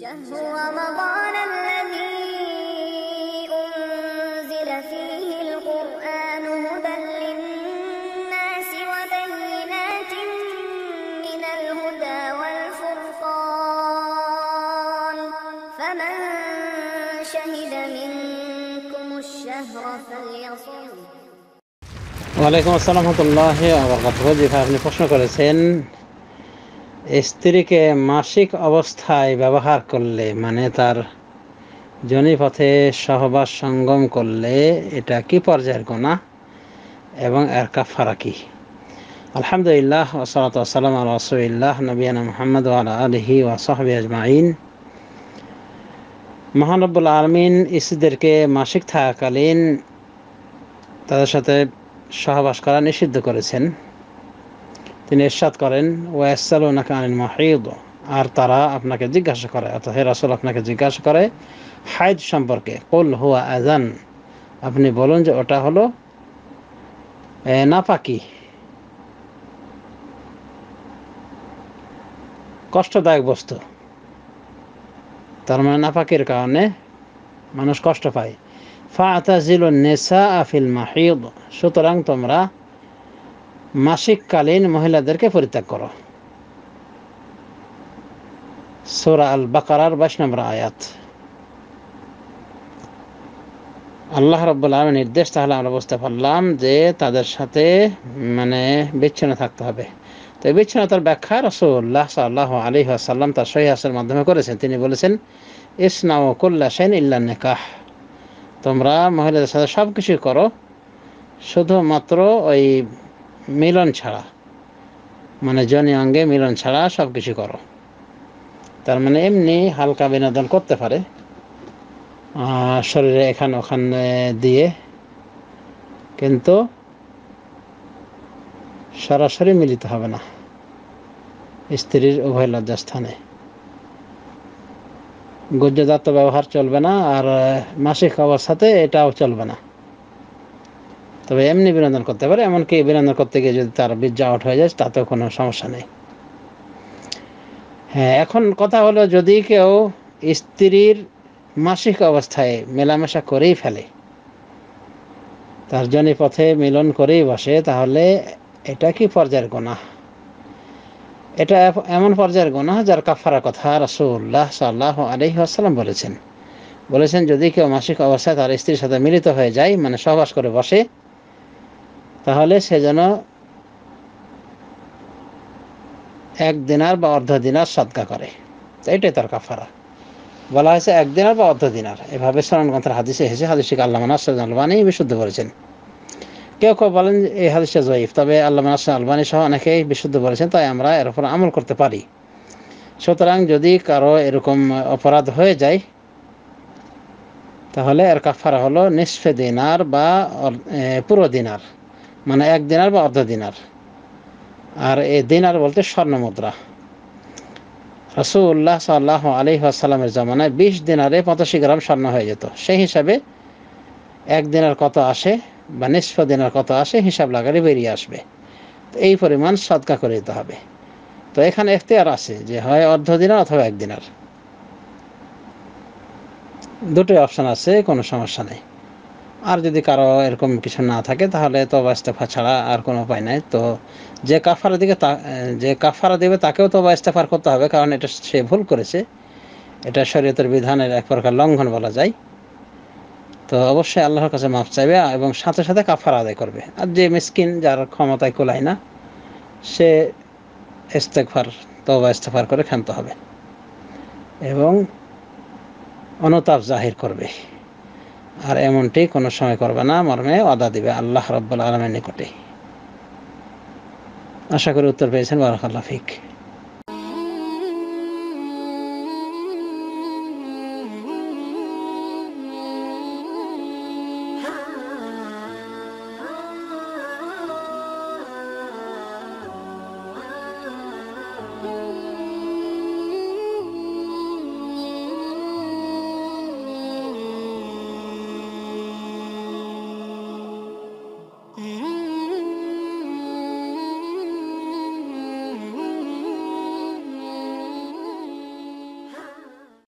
شهر رمضان الذي أنزل فيه القرآن هدى للناس وبينات من الهدى والفرقان فمن شهد منكم الشهر فليصوم ওয়ালাইকুম আসসালাম রহমতুল্লাহ আবরকাত জি ভাই আপনি প্রশ্ন করেছেন স্ত্রীকে মাসিক অবস্থায় ব্যবহার করলে মানে তার জনিপথে সহবাস সঙ্গম করলে এটা কি পর্যায়ের গোনা এবং এর কাফারা কি আলহামদুলিল্লাহ আল রসুল্লাহ নবীনা মোহাম্মদ আলহি ওয়াসহবি আজমাইন মহানব্বুল আলমিন ইসিদেরকে মাসিক থাকাকালীন তাদের সাথে সহবাস করা নিষিদ্ধ করেছেন তিনি এরশাদ করেন ও এসাল কানিন মাহিদ আর তারা আপনাকে জিজ্ঞাসা করে অর্থাৎ হে রাসুল আপনাকে জিজ্ঞাসা করে হাইদ সম্পর্কে কল হুয়া আজান আপনি বলুন যে ওটা হলো নাপাকি কষ্টদায়ক বস্তু তার মানে নাপাকির কারণে মানুষ কষ্ট পায় ফা আতাজিল নেশা আফিল মাহিদ সুতরাং তোমরা মাসিককালীন মহিলাদেরকে পরিত্যাগ করো সোরা আল বাকারার বাইশ নম্বর আয়াত আল্লাহ রব্বুল আলম নির্দেশ তাহলে আমরা বুঝতে পারলাম যে তাদের সাথে মানে বিচ্ছিন্ন থাকতে হবে তো এই বিচ্ছিন্নতার ব্যাখ্যা রসুল্লাহ সাল্লাহ আলী সাল্লাম তার সহিহাসের মাধ্যমে করেছেন তিনি বলেছেন ইসনাও কুল্লা সেন ইল্লা নেকাহ তোমরা মহিলাদের সাথে সব কিছুই করো শুধুমাত্র ওই মিলন ছাড়া মানে জনে অঙ্গে মিলন ছাড়া সব কিছু করো তার মানে এমনি হালকা বিনোদন করতে পারে শরীরে এখান ওখানে দিয়ে কিন্তু সরাসরি মিলিত হবে না স্ত্রীর উভয় লজ্জাস্থানে গুজ্জাত ব্যবহার চলবে না আর মাসিক অবস্থাতে এটাও চলবে না তবে এমনি বিনোদন করতে পারে এমনকি বিনোদন করতে গিয়ে যদি তার বীর্য আউট হয়ে যায় তাতেও কোনো সমস্যা নেই হ্যাঁ এখন কথা হলো যদি কেউ স্ত্রীর মাসিক অবস্থায় মেলামেশা করেই ফেলে তার জন্য পথে মিলন করেই বসে তাহলে এটা কি পর্যায়ের গোনা এটা এমন পর্যায়ের গোনা যার কাফারা কথা রাসুল্লাহ সাল্লাহ আলহি আসসালাম বলেছেন বলেছেন যদি কেউ মাসিক অবস্থায় তার স্ত্রীর সাথে মিলিত হয়ে যায় মানে সহবাস করে বসে তাহলে সে যেন এক দিনার বা অর্ধ দিনার সদকা করে এটাই তার কাফারা বলা হয়েছে এক দিনার বা অর্ধ দিনার এভাবে স্মরণগ্রন্থের হাদিসে এসেছে হাদিসকে আল্লাহ নাসর আলবানি বিশুদ্ধ করেছেন কেউ কেউ বলেন এই হাদিসে জয়ীফ তবে আল্লাহ নাসর আলবানি সহ অনেকেই বিশুদ্ধ করেছেন তাই আমরা এর উপর আমল করতে পারি সুতরাং যদি কারো এরকম অপরাধ হয়ে যায় তাহলে এর কাফারা হলো নিষ্ফে দিনার বা পুরো দিনার মানে এক দিনার বা অর্ধ দিনার আর এ দিনার বলতে স্বর্ণ মুদ্রা রসুল্লাহ সাল্লাহ আলি আসাল্লামের জামানায় বিশ দিনারে পঁচাশি গ্রাম স্বর্ণ হয়ে যেত সেই হিসাবে এক দিনার কত আসে বা নিষ্প দিনার কত আসে হিসাব লাগালে বেরিয়ে আসবে তো এই পরিমাণ সদকা করে দিতে হবে তো এখানে এখতিয়ার আছে যে হয় অর্ধ দিনার অথবা এক দুটোই অপশান আছে কোনো সমস্যা নেই আর যদি কারো এরকম কিছু না থাকে তাহলে তো ইস্তেফা ছাড়া আর কোনো উপায় নাই তো যে কাফারা দিকে যে কাফারা দেবে তাকেও তো ইস্তেফার করতে হবে কারণ এটা সে ভুল করেছে এটা শরীয়তের বিধানের এক প্রকার লঙ্ঘন বলা যায় তো অবশ্যই আল্লাহর কাছে মাফ চাইবে এবং সাথে সাথে কাফারা আদায় করবে আর যে মিসকিন যার ক্ষমতায় কোলায় না সে ইস্তেকফার তো ইস্তেফার করে ক্ষান্ত হবে এবং অনুতাপ জাহির করবে আর এমনটি কোনো সময় করবে না মর্মে অদা দিবে আল্লাহ রব্বুল আলমের নিকটে আশা করি উত্তর পেয়েছেন বারাক ফিক